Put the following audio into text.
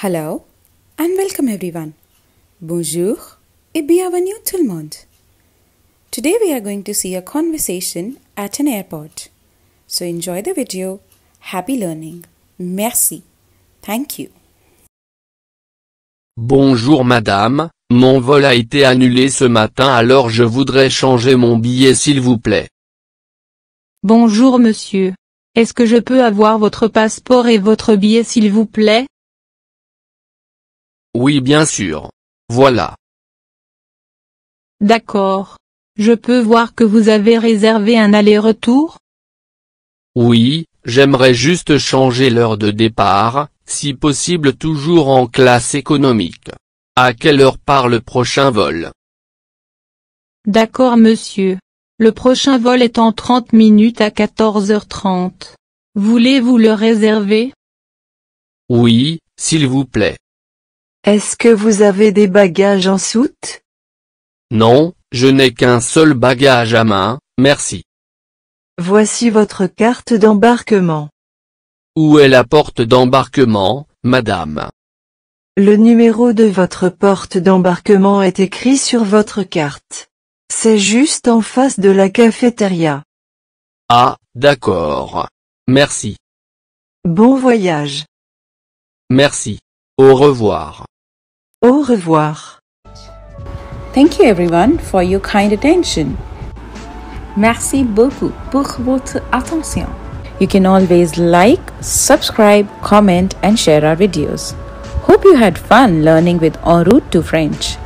Hello and welcome everyone. Bonjour et bienvenue tout le monde. Today we are going to see a conversation at an airport. So enjoy the video. Happy learning. Merci. Thank you. Bonjour madame, mon vol a été annulé ce matin alors je voudrais changer mon billet s'il vous plaît. Bonjour monsieur. Est-ce que je peux avoir votre passeport et votre billet s'il vous plaît oui bien sûr. Voilà. D'accord. Je peux voir que vous avez réservé un aller-retour Oui, j'aimerais juste changer l'heure de départ, si possible toujours en classe économique. À quelle heure part le prochain vol D'accord monsieur. Le prochain vol est en 30 minutes à 14h30. Voulez-vous le réserver Oui, s'il vous plaît. Est-ce que vous avez des bagages en soute Non, je n'ai qu'un seul bagage à main, merci. Voici votre carte d'embarquement. Où est la porte d'embarquement, madame Le numéro de votre porte d'embarquement est écrit sur votre carte. C'est juste en face de la cafétéria. Ah, d'accord. Merci. Bon voyage. Merci. Au revoir. Au revoir. Thank you everyone for your kind attention. Merci beaucoup pour votre attention. You can always like, subscribe, comment and share our videos. Hope you had fun learning with En route to French.